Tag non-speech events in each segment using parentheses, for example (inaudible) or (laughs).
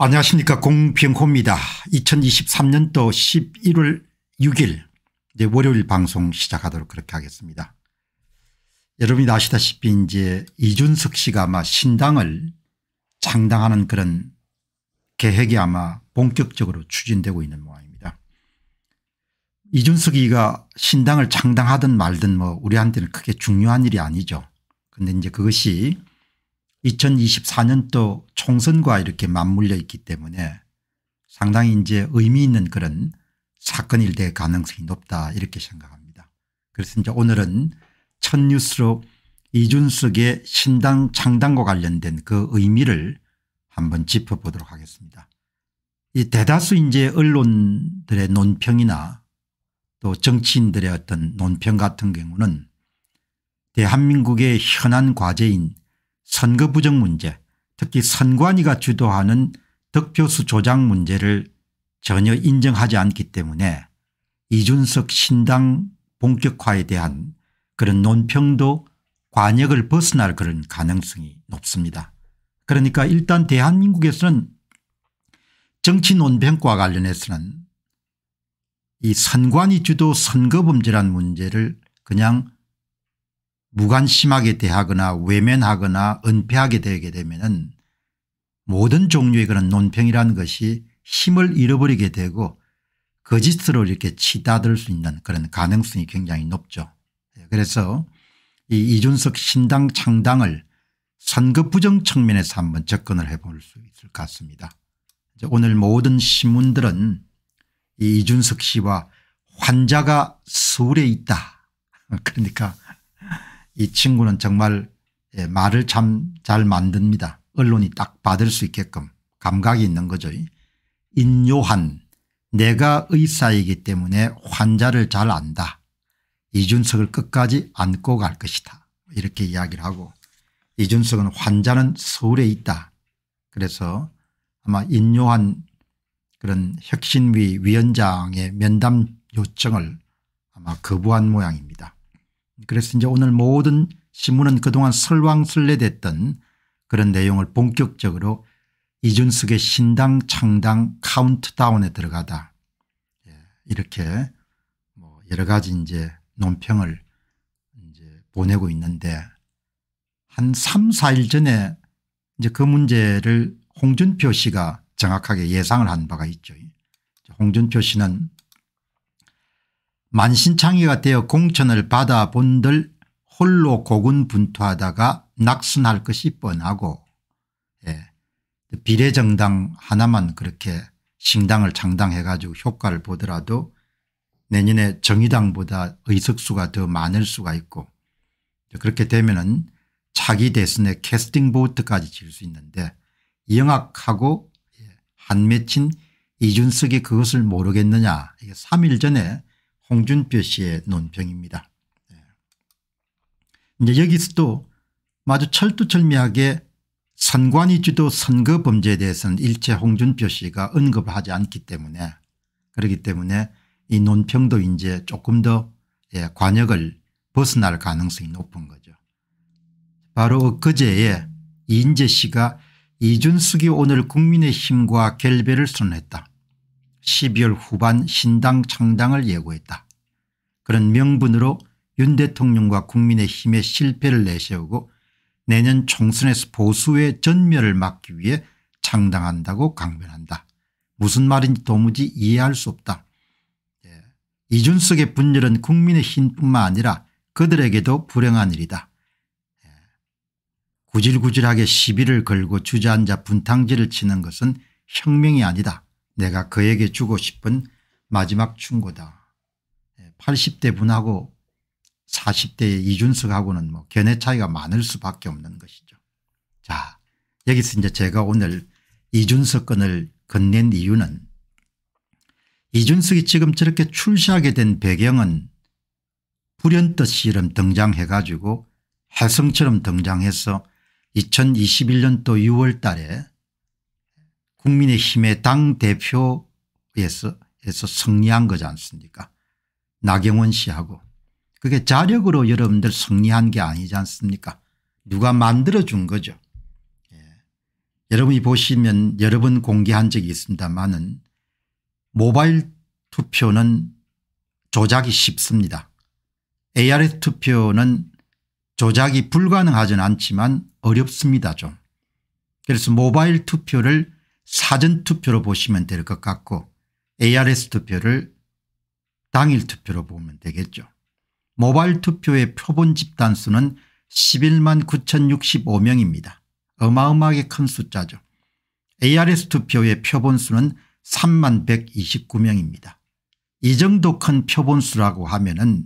안녕하십니까 공병호입니다. 2023년도 11월 6일 네, 월요일 방송 시작하도록 그렇게 하겠습니다. 여러분이 아시다시피 이제 이준석 씨가 아마 신당을 창당하는 그런 계획이 아마 본격적으로 추진되고 있는 모양입니다. 이준석이가 신당을 창당하든 말든 뭐 우리한테는 크게 중요한 일이 아니죠. 그런데 이제 그것이 2024년도 총선과 이렇게 맞물려 있기 때문에 상당히 이제 의미 있는 그런 사건일 될 가능성이 높다 이렇게 생각합니다. 그래서 이제 오늘은 첫 뉴스로 이준석의 신당 창당과 관련된 그 의미를 한번 짚어보도록 하겠습니다. 이 대다수 이제 언론들의 논평이나 또 정치인들의 어떤 논평 같은 경우는 대한민국의 현안 과제인 선거 부정 문제 특히 선관위가 주도하는 득표수 조작 문제를 전혀 인정하지 않기 때문에 이준석 신당 본격화에 대한 그런 논평도 관역을 벗어날 그런 가능성이 높습니다. 그러니까 일단 대한민국에서는 정치 논평과 관련해서는 이 선관위 주도 선거범죄란 문제를 그냥 무관심하게 대하거나 외면하거나 은폐하게 되게 되면 모든 종류의 그런 논평이라는 것이 힘을 잃어버리게 되고 거짓으로 이렇게 치닫을 수 있는 그런 가능성이 굉장히 높죠. 예, 그래서 이 이준석 신당 창당을 선거 부정 측면에서 한번 접근을 해볼 수 있을 것 같습니다. 오늘 모든 신문들은 이 이준석 씨와 환자가 서울에 있다. (laughs) 그러니까 이 친구는 정말 예, 말을 참 잘 만듭니다. 언론이 딱 받을 수 있게끔 감각이 있는 거죠. 인요한 내가 의사이기 때문에 환자를 잘 안다. 이준석을 끝까지 안고 갈 것이다. 이렇게 이야기를 하고 이준석은 환자는 서울에 있다. 그래서 아마 인요한 그런 혁신위 위원장의 면담 요청을 아마 거부한 모양입니다. 그래서 이제 오늘 모든 신문은 그동안 설왕설래됐던 그런 내용을 본격적으로 이준석의 신당 창당 카운트다운에 들어가다 예, 이렇게 뭐 여러 가지 이제 논평을 이제 보내고 있는데 한 3, 4일 전에 이제 그 문제를 홍준표 씨가 정확하게 예상을 한 바가 있죠. 홍준표 씨는 만신창이가 되어 공천을 받아 본들 홀로 고군분투하다가 낙선할 것이 뻔하고 예. 비례정당 하나만 그렇게 신당을 창당해 가지고 효과를 보더라도 내년에 정의당보다 의석수가 더 많을 수가 있고 그렇게 되면 은 차기 대선에 캐스팅 보트까지 질 수 있는데 영악하고 예, 한맺힌 이준석이 그것을 모르겠느냐 이게 3일 전에 홍준표 씨의 논평입니다. 예. 이제 여기서 또 아주 철두철미하게 선관위 주도 선거 범죄에 대해서는 일체 홍준표 씨가 언급하지 않기 때문에 그렇기 때문에 이 논평도 이제 조금 더 예, 관역을 벗어날 가능성이 높은 거죠. 바로 그제에 이인재 씨가 이준숙이 오늘 국민의힘과 결별을 선언했다. 12월 후반 신당 창당을 예고했다. 그런 명분으로 윤 대통령과 국민의힘의 실패를 내세우고 내년 총선에서 보수의 전멸을 막기 위해 창당한다고 강변한다. 무슨 말인지 도무지 이해할 수 없다. 예. 이준석의 분열은 국민의힘뿐만 아니라 그들에게도 불행한 일이다. 예. 구질구질하게 시비를 걸고 주저앉아 분탕질을 치는 것은 혁명이 아니다. 내가 그에게 주고 싶은 마지막 충고다. 80대 예, 분하고 40대의 이준석하고는 뭐 견해 차이가 많을 수밖에 없는 것이죠. 자 여기서 이제 제가 오늘 이준석 건을 건넨 이유는 이준석이 지금 저렇게 출시하게 된 배경은 불현듯이름 등장해 가지고 해성처럼 등장해서 2021년도 6월 달에 국민의힘의 당 대표에서 승리한 거지 않습니까 나경원 씨하고 그게 자력으로 여러분들 승리한 게 아니지 않습니까 누가 만들어준 거죠. 예. 여러분이 보시면 여러 분 공개한 적이 있습니다만은 모바일 투표는 조작이 쉽습니다. ARS 투표는 조작이 불가능하진 않지만 어렵습니다 좀. 그래서 모바일 투표를 사전투표로 보시면 될 것 같고 ARS 투표를 당일 투표로 보면 되겠죠. 모바일 투표의 표본 집단 수는 11만 9065명입니다. 어마어마하게 큰 숫자죠. ARS 투표의 표본 수는 3만 129명입니다. 이 정도 큰 표본 수라고 하면 은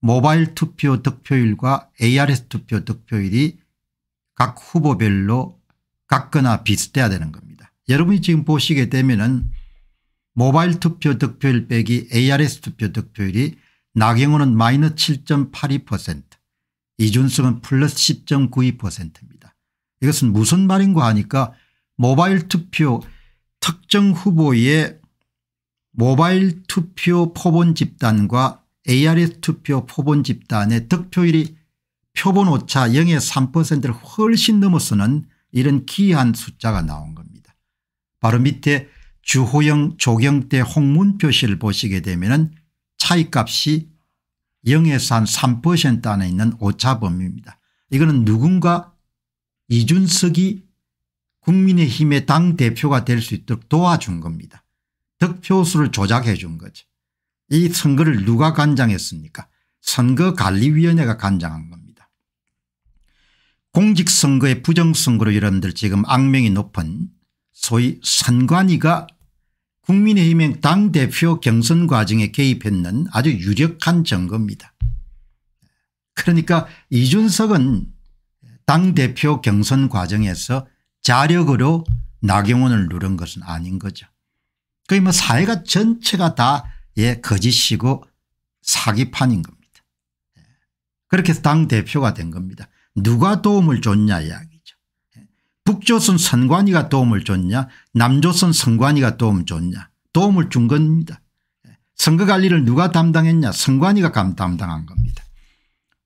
모바일 투표 득표율과 ARS 투표 득표율이 각 후보별로 같거나 비슷해야 되는 겁니다. 여러분이 지금 보시게 되면은 모바일 투표 득표율 빼기 ARS 투표 득표율이 나경원은 마이너스 7.82% 이준석은 플러스 10.92%입니다. 이것은 무슨 말인가 하니까 모바일 투표 특정 후보의 모바일 투표 포본 집단과 ARS 투표 포본 집단의 득표율이 표본 오차 0 3%를 훨씬 넘어서는 이런 기이한 숫자가 나온 바로 밑에 주호영 조경 때 홍문표 시를 보시게 되면 차이값이 0에서 한 3% 안에 있는 오차범위입니다. 이거는 누군가 이준석이 국민의힘의 당대표가 될 수 있도록 도와준 겁니다. 득표수를 조작해 준 거죠. 이 선거를 누가 간장했습니까 선거관리위원회가 간장한 겁니다. 공직선거의 부정선거로 여러분들 지금 악명이 높은 소위 선관위가 국민의힘 당대표 경선 과정에 개입했는 아주 유력한 증거입니다. 그러니까 이준석은 당대표 경선 과정에서 자력으로 나경원을 누른 것은 아닌 거죠. 거의 뭐 사회가 전체가 다 예, 거짓이고 사기판인 겁니다. 예. 그렇게 해서 당대표가 된 겁니다. 누가 도움을 줬냐 이야기. 북조선 선관위가 도움을 줬냐 남조선 선관위가 도움을 줬냐 도움을 준 겁니다. 선거관리를 누가 담당했냐 선관위가 담당한 겁니다.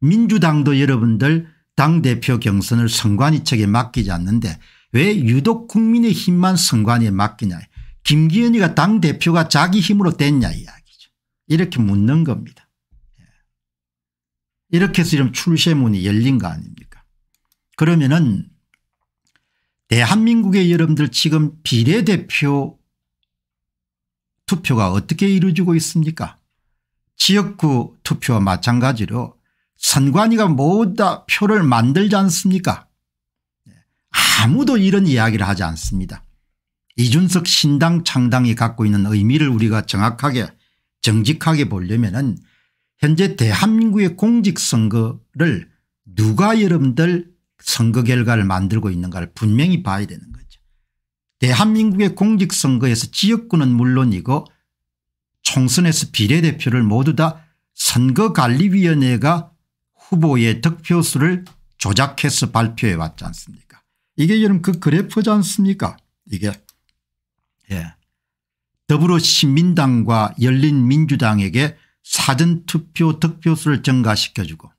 민주당도 여러분들 당대표 경선을 선관위 측에 맡기지 않는데 왜 유독 국민의 힘만 선관위에 맡기냐 김기현이가 당대표가 자기 힘으로 됐냐 이야기죠. 이렇게 묻는 겁니다. 예. 이렇게 해서 이런 출세문이 열린 거 아닙니까 그러면은 대한민국의 예, 여러분들 지금 비례대표 투표가 어떻게 이루어지고 있습니까 지역구 투표와 마찬가지로 선관위가 모두 다 표를 만들지 않습니까 예, 아무도 이런 이야기를 하지 않습니다. 이준석 신당 창당이 갖고 있는 의미를 우리가 정확하게 정직하게 보려면 은 현재 대한민국의 공직선거를 누가 여러분들 선거 결과를 만들고 있는가를 분명히 봐야 되는 거죠. 대한민국의 공직선거에서 지역구는 물론이고 총선에서 비례대표를 모두 다 선거관리위원회가 후보의 득표수를 조작해서 발표해 왔지 않습니까 이게 여러분 그 그래프지 않습니까 이게 예. 더불어 시민당과 열린민주당에게 사전투표 득표수를 증가시켜주고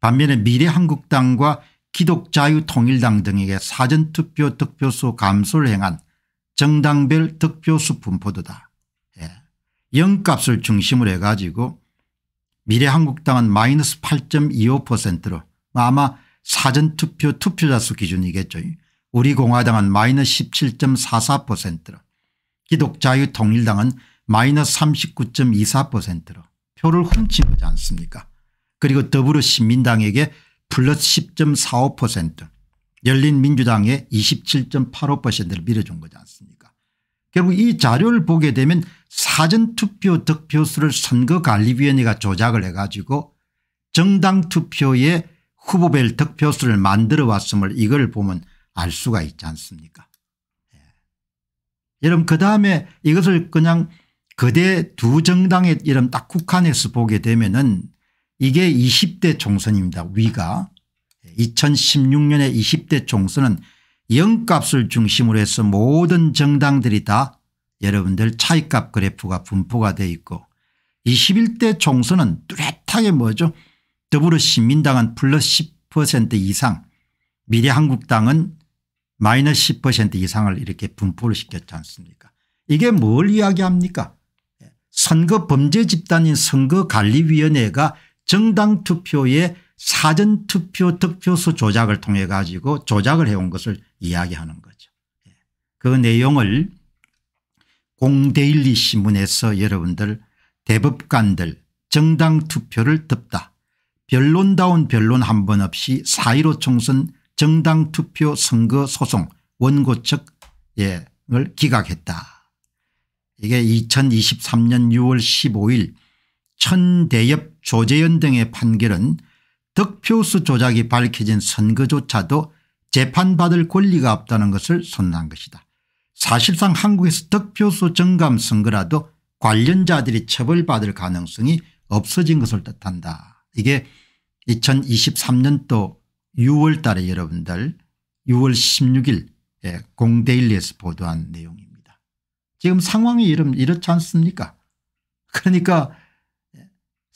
반면에 미래한국당과 기독자유통일당 등에게 사전투표 득표수 감소를 행한 정당별 득표수 분포도다. 예. 영값을 중심으로 해가지고 미래한국당은 마이너스 8.25%로 아마 사전투표 투표자 수 기준이겠죠. 우리공화당은 마이너스 17.44%로 기독자유통일당은 마이너스 39.24%로 표를 훔친 거지 않습니까 그리고 더불어시민당에게 플러스 10.45% 열린민주당의 27.85%를 밀어준 거지 않습니까 결국 이 자료를 보게 되면 사전투표 득표수를 선거관리위원회가 조작을 해가지고 정당투표에 후보별 득표수를 만들어 왔음을 이걸 보면 알 수가 있지 않습니까 예. 여러분 그다음에 이것을 그냥 거대 두 정당의 이름 딱 국한해서 보게 되면 은 이게 20대 총선입니다. 위가 2016년의 20대 총선은 영값을 중심으로 해서 모든 정당들이 다 여러분들 차익값 그래프가 분포가 돼 있고 21대 총선은 뚜렷하게 뭐죠 더불어시민당은 플러스 10% 이상 미래한국당은 마이너스 10% 이상을 이렇게 분포를 시켰지 않습니까 이게 뭘 이야기합니까 선거 범죄 집단인 선거관리위원회가 정당 투표의 사전투표 득표수 조작을 통해 가지고 조작을 해온 것을 이야기하는 거죠. 예. 그 내용을 공데일리 신문에서 여러분들 대법관들 정당 투표를 덮다 변론다운 변론 한 번 없이 4.15 총선 정당 투표 선거 소송 원고 측을 예, 기각했다. 이게 2023년 6월 15일 천대엽 조재현 등의 판결은 득표수 조작이 밝혀진 선거조차도 재판받을 권리가 없다는 것을 선언한 것이다. 사실상 한국에서 득표수 정감 선거라도 관련자들이 처벌받을 가능성이 없어진 것을 뜻한다. 이게 2023년도 6월 달에 여러분들 6월 16일 예, 공데일리에서 보도한 내용입니다. 지금 상황이 이렇지 않습니까 그러니까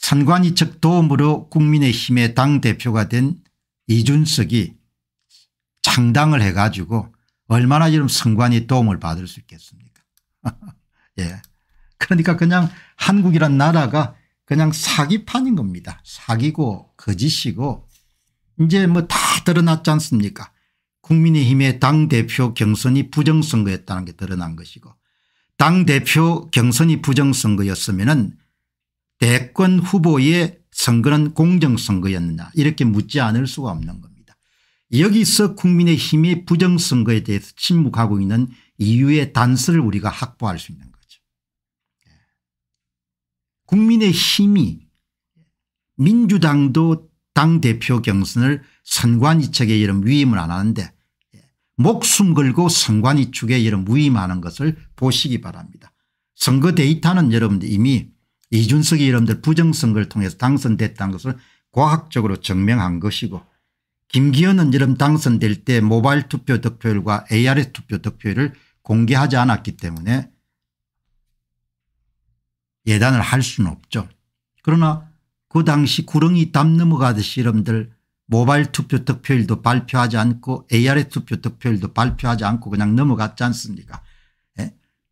선관위측 도움으로 국민의힘의 당대표가 된 이준석이 창당을 해가지고 얼마나 지금 선관위 도움을 받을 수 있겠습니까 (laughs) 예. 그러니까 그냥 한국이란 나라가 그냥 사기판인 겁니다. 사기고 거짓이고 이제 뭐 다 드러났지 않습니까 국민의힘의 당대표 경선이 부정선거였다는 게 드러난 것이고 당대표 경선이 부정선거였으면 은 대권 후보의 선거는 공정선거였느냐 이렇게 묻지 않을 수가 없는 겁니다. 여기서 국민의힘이 부정선거에 대해서 침묵하고 있는 이유의 단서를 우리가 확보할 수 있는 거죠. 예. 국민의힘이 민주당도 당대표 경선을 선관위측에 이름 위임을 안 하는데 예, 목숨 걸고 선관위측에 이름 위임하는 것을 보시기 바랍니다. 선거 데이터는 여러분들 이미 이준석이 이름들 부정선거를 통해서 당선됐다는 것을 과학적으로 증명한 것이고 김기현은 이름 당선될 때 모바일 투표 득표율과 ARS 투표 득표율을 공개하지 않았기 때문에 예단을 할 수는 없죠. 그러나 그 당시 구렁이 담 넘어가듯이 이름들 모바일 투표 득표율도 발표하지 않고 ARS 투표 득표율도 발표하지 않고 그냥 넘어갔지 않습니까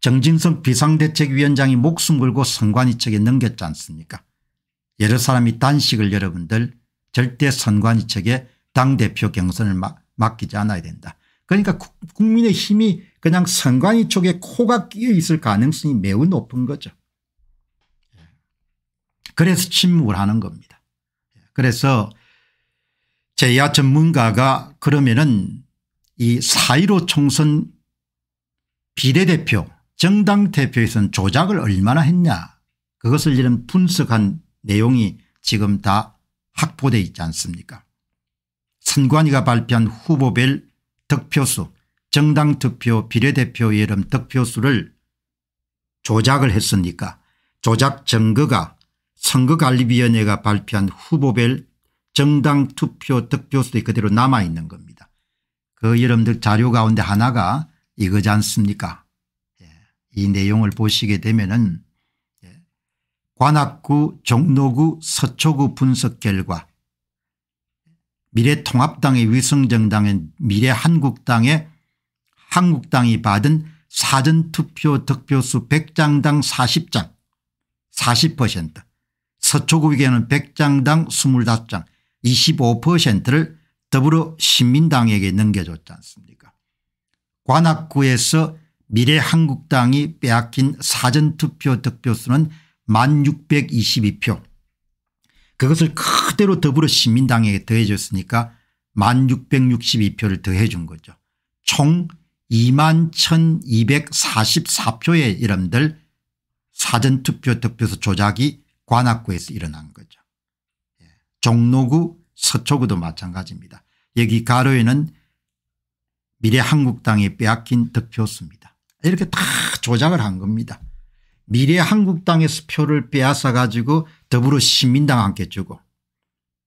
정진석 비상대책위원장이 목숨 걸고 선관위 측에 넘겼지 않습니까 여러 사람이 단식을 여러분들 절대 선관위 측에 당대표 경선을 맡기지 않아야 된다. 그러니까 국민의 힘이 그냥 선관위 쪽에 코가 끼어 있을 가능성이 매우 높은 거죠. 예. 그래서 침묵을 하는 겁니다. 예. 그래서 제야 전문가가 그러면은 이4.15 총선 비례대표 정당 대표에선 조작을 얼마나 했냐 그것을 이런 분석한 내용이 지금 다 확보되어 있지 않습니까 선관위가 발표한 후보별 득표수 정당 투표 비례대표 예름 득표수를 조작을 했습니까 조작 증거가 선거관리위원회가 발표한 후보별 정당 투표 득표수에 그대로 남아있는 겁니다. 그 여러분들 자료 가운데 하나가 이거지 않습니까 이 내용을 보시게 되면은 예, 관악구 종로구 서초구 분석 결과 미래통합당의 위성정당인 미래한국당의 한국당이 받은 사전투표 득표수 100장당 40장 40% 서초구에게는 100장당 25장 25%를 더불어 신민당에게 넘겨줬지 않습니까 관악구에서 미래한국당이 빼앗긴 사전투표 득표수는 1622표 그것을 그대로 더불어시민당에게 더해줬으니까 1662표를 더해준 거죠. 총 2만 1244표의 이름들 사전투표 득표수 조작이 관악구에서 일어난 거죠. 예. 종로구 서초구도 마찬가지입니다. 여기 가로에는 미래한국당이 빼앗긴 득표수입니다. 이렇게 다 조작을 한 겁니다. 미래 한국당에서 표를 빼앗아 가지고 더불어 시민당한테 주고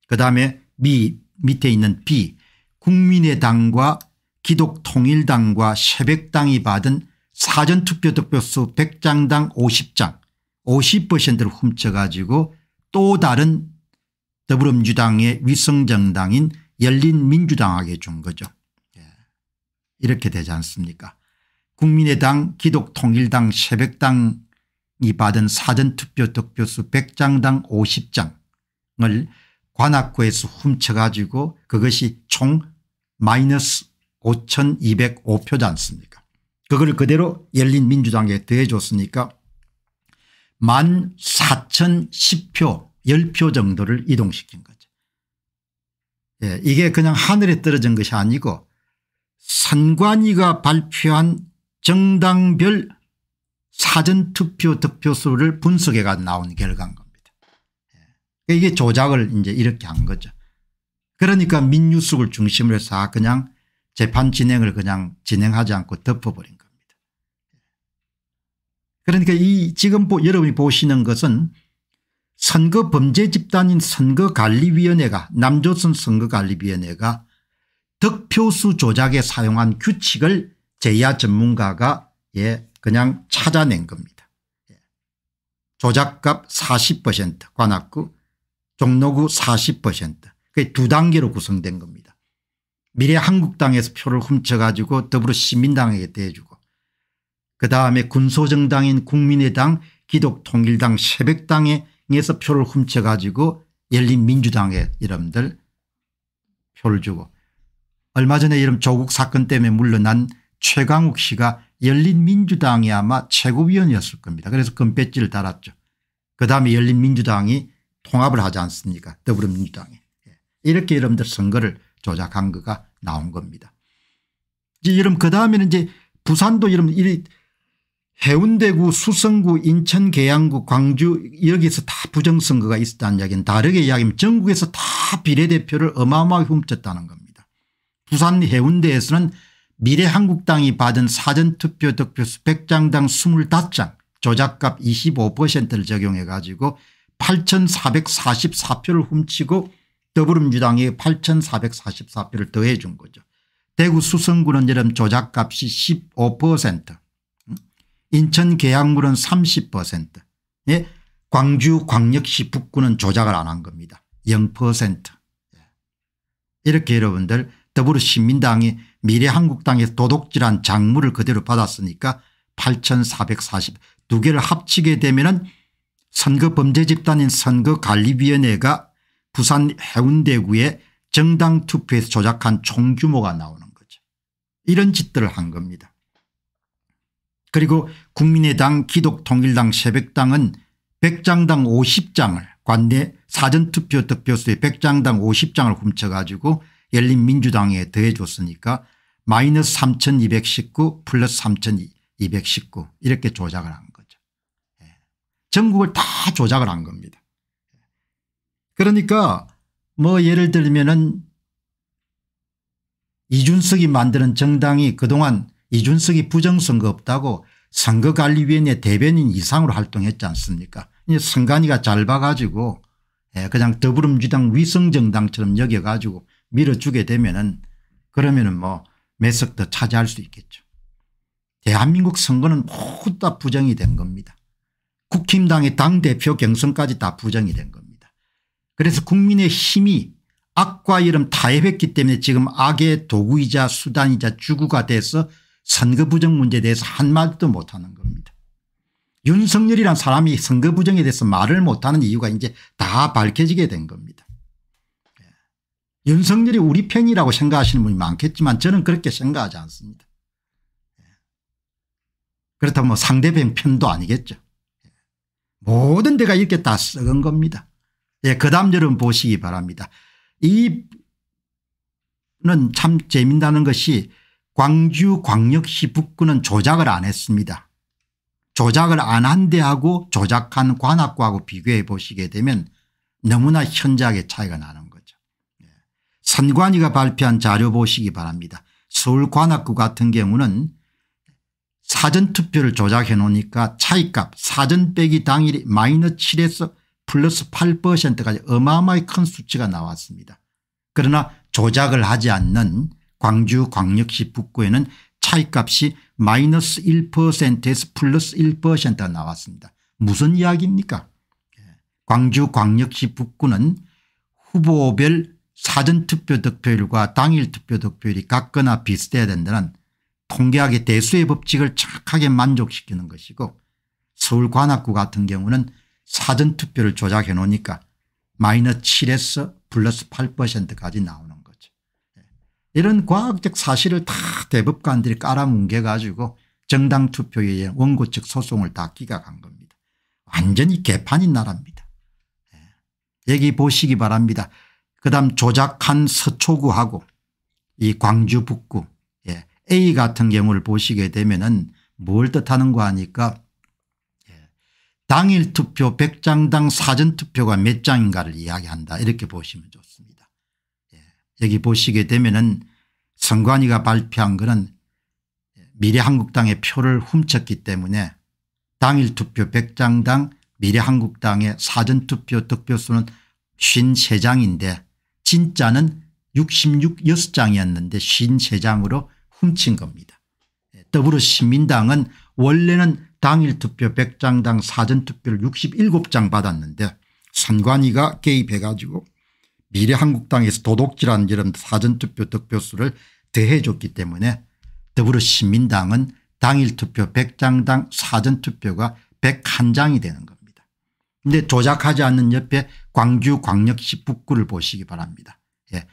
그다음에 미 밑에 있는 B 국민의당과 기독통일당과 새벽당이 받은 사전투표 득표수 100장당 50장 50%를 훔쳐가지고 또 다른 더불어민주당의 위성정당인 열린민주당에게 준 거죠. 예. 이렇게 되지 않습니까 국민의당 기독통일당 새벽당이 받은 사전투표 득표수 100장당 50장을 관악구에서 훔쳐가지고 그것이 총 마이너스 5205표지 않습니까 그걸 그대로 열린민주당에 대해줬으니까 14,010표 10표 정도를 이동시킨 거죠. 예, 이게 그냥 하늘에 떨어진 것이 아니고 선관위가 발표한 정당별 사전투표 득표수를 분석해가 나온 결과인 겁니다. 예. 이게 조작을 이제 이렇게 한 거죠. 그러니까 민유숙을 중심으로 해서 그냥 재판 진행을 그냥 진행하지 않고 덮어버린 겁니다. 예. 그러니까 이 지금 여러분이 보시는 것은 선거 범죄 집단인 선거관리위원회가 남조선 선거관리위원회가 득표수 조작에 사용한 규칙을 제야 전문가가 예 그냥 찾아낸 겁니다. 예. 조작값 40% 관악구 종로구 40%그 게두 단계로 구성된 겁니다. 미래한국당에서 표를 훔쳐가지고 더불어시민당에게 대주고 그다음에 군소정당인 국민의당 기독통일당 새벽당에서 표를 훔쳐가지고 열린민주당에 여러분들 표를 주고 얼마 전에 이런 조국 사건 때문에 물러난 최강욱 씨가 열린민주당이 아마 최고위원이었을 겁니다. 그래서 금배지를 달았죠. 그다음에 열린민주당이 통합을 하지 않습니까 더불어민주당이. 예. 이렇게 여러분들 선거를 조작한 거가 나온 겁니다. 이제 여러분 그다음에는 이제 부산도 여러분 이 해운대구 수성구 인천 계양구 광주 여기서 다 부정선거가 있었다는 이야기는 다르게 이야기하면 전국에서 다 비례대표를 어마어마하게 훔쳤다는 겁니다. 부산 해운대에서는 미래한국당이 받은 사전투표 득표수 100장당 25장 조작값 25%를 적용해 가지고 8444표를 훔치고 더불어민주당이 8444표를 더해 준 거죠. 대구 수성구는 여름 조작값이 15% 인천 계양구는 30% 예? 광주 광역시 북구는 조작을 안 한 겁니다. 0% 예. 이렇게 여러분들 더불어시민당이 미래한국당에서 도둑질한 장물을 그대로 받았으니까 8 4 4 2 개를 합치게 되면 은 선거범죄집단인 선거관리위원회가 부산 해운대구에 정당 투표에서 조작한 총규모가 나오는 거죠. 이런 짓들을 한 겁니다. 그리고 국민의당 기독통일당 새벽당은 100장당 50장을 관내 사전투표 득표수의 100장당 50장을 훔쳐가지고 열린민주당에 더해줬으니까 마이너스 3219 플러스 3219 이렇게 조작을 한 거죠. 예. 전국을 다 조작을 한 겁니다. 그러니까 뭐 예를 들면은 이준석이 만드는 정당이 그동안 이준석이 부정선거 없다고 선거관리위원회 대변인 이상으로 활동했지 않습니까 선관위가 잘 봐가지고 예, 그냥 더불어민주당 위성정당처럼 여겨가지고 밀어주게 되면은 그러면은 뭐 몇석더 차지할 수 있겠죠. 대한민국 선거는 모두 다 부정이 된 겁니다. 국힘당의 당대표 경선까지 다 부정이 된 겁니다. 그래서 국민의 힘이 악과 이름 타협했기 때문에 지금 악의 도구이자 수단이자 주구가 돼서 선거 부정 문제에 대해서 한마디도 못하는 겁니다. 윤석열이란 사람이 선거 부정에 대해서 말을 못하는 이유가 이제 다 밝혀지게 된 겁니다. 윤석열이 우리 편이라고 생각하시는 분이 많겠지만 저는 그렇게 생각하지 않습니다. 예. 그렇다면 뭐 상대편 편도 아니겠죠. 예. 모든 데가 이렇게 다 썩은 겁니다. 예, 그 다음 여러분 보시기 바랍니다. 이는 참 재밌다는 것이 광주 광역시 북구는 조작을 안 했습니다. 조작을 안 한 데하고 조작한 관악구하고 비교해 보시게 되면 너무나 현저하게 차이가 나는 선관위가 발표한 자료 보시기 바랍니다. 서울 관악구 같은 경우는 사전투표를 조작해 놓으니까 차이값 사전 빼기 당일이 마이너스 7에서 플러스 8%까지 어마어마히 큰 수치가 나왔습니다. 그러나 조작을 하지 않는 광주 광역시 북구에는 차이값이 마이너스 1%에서 플러스 1%가 나왔습니다. 무슨 이야기입니까 예. 광주 광역시 북구는 후보별 사전투표 득표율과 당일 투표 득표율이 같거나 비슷해야 된다는 통계학의 대수의 법칙을 정확하게 만족시키는 것이고 서울 관악구 같은 경우는 사전투표를 조작해 놓으니까 마이너스 7에서 플러스 8%까지 나오는 거죠. 예. 이런 과학적 사실을 다 대법관들이 깔아뭉개 가지고 정당 투표에 의한 원고 측 소송을 다 기각한 겁니다. 완전히 개판인 나라입니다. 여기 예. 보시기 바랍니다. 그다음 조작한 서초구하고 이 광주 북구 예. A 같은 경우를 보시게 되면은 뭘뜻하는거 하니까 예. 당일 투표 100장당 사전투표가 몇 장인가를 이야기한다 이렇게 보시면 좋습니다. 예. 여기 보시게 되면은 선관위가 발표한 것은 미래한국당의 표를 훔쳤기 때문에 당일 투표 100장당 미래한국당의 사전투표 득표수는 53장인데 진짜는 66 6장이었는데 53장으로 훔친 겁니다. 예, 더불어 시민당은 원래는 당일 투표 100장당 사전투표를 67장 받았는데 선관위가 개입해 가지고 미래한국당에서 도둑질한 이런 사전투표 득표수를 더해줬기 때문에 더불어 시민당은 당일 투표 100장당 사전투표가 101장이 되는 겁니다. 근데 조작하지 않는 옆에 광주광역시 북구를 보시기 바랍니다. 예.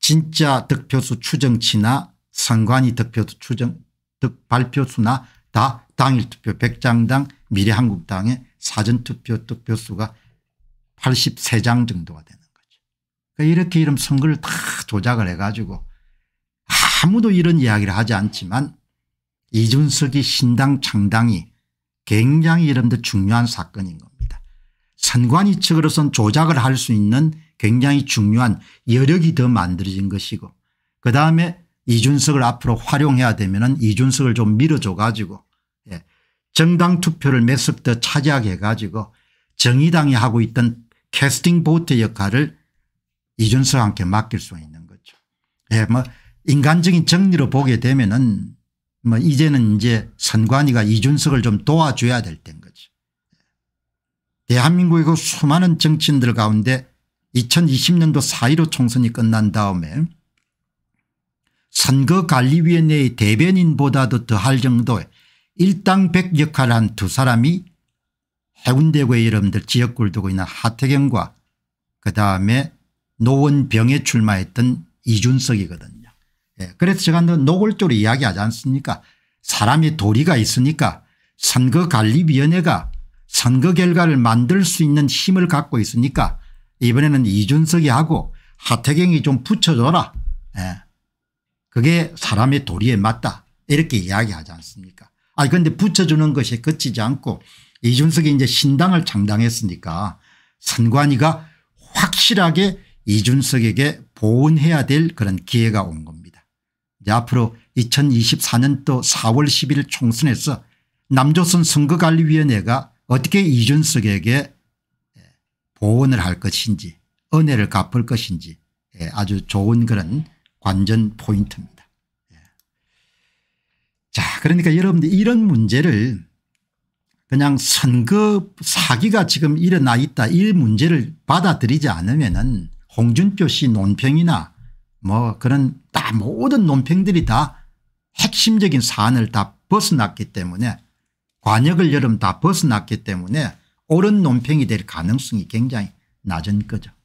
진짜 득표수 추정치나 선관위 득표수 추정 득 발표수나 다 당일 투표 백장당 미래한국당의 사전투표 득표수가 83장 정도가 되는 거죠. 그러니까 이렇게 이런 선거를 다 조작을 해가지고 아무도 이런 이야기를 하지 않지만 이준석이 신당 창당이 굉장히 이런데 중요한 사건인 겁니다. 선관위 측으로선 조작을 할 수 있는 굉장히 중요한 여력이 더 만들어진 것이고 그다음에 이준석을 앞으로 활용해야 되면 이준석을 좀 밀어줘 가지고 예. 정당 투표를 몇 석 더 차지하게 해 가지고 정의당이 하고 있던 캐스팅 보트 역할을 이준석한테 맡길 수 있는 거죠. 예, 뭐 인간적인 정리로 보게 되면은 뭐 이제는 이제 선관위가 이준석을 좀 도와줘야 될때 대한민국의 그 수많은 정치인들 가운데 2020년도 4.15 총선이 끝난 다음에 선거관리위원회의 대변인보다도 더 할 정도의 일당백 역할을 한 두 사람이 해운대구의 여러분들 지역구를 두고 있는 하태경과 그다음에 노원병에 출마했던 이준석이거든요. 예. 그래서 제가 노골적으로 이야기하지 않습니까 사람의 도리가 있으니까 선거관리위원회가 선거 결과를 만들 수 있는 힘을 갖고 있으니까 이번에는 이준석이 하고 하태경이 좀 붙여줘라. 예. 그게 사람의 도리에 맞다 이렇게 이야기하지 않습니까 아 그런데 붙여주는 것이 그치지 않고 이준석이 이제 신당을 창당했으니까 선관위가 확실하게 이준석에게 보은해야 될 그런 기회가 온 겁니다. 이제 앞으로 2024년도 4월 10일 총선에서 남조선 선거관리위원회가 어떻게 이준석에게 예, 보원을 할 것인지 은혜를 갚을 것인지 예, 아주 좋은 그런 관전 포인트입니다. 예. 자 그러니까 여러분들 이런 문제를 그냥 선거 사기가 지금 일어나 있다 이 문제를 받아들이지 않으면 은 홍준표 씨 논평이나 뭐 그런 다 모든 논평들이 다 핵심적인 사안을 다 벗어났기 때문에 관역을 여러분 다 벗어났기 때문에 옳은 논평이 될 가능성이 굉장히 낮은 거죠.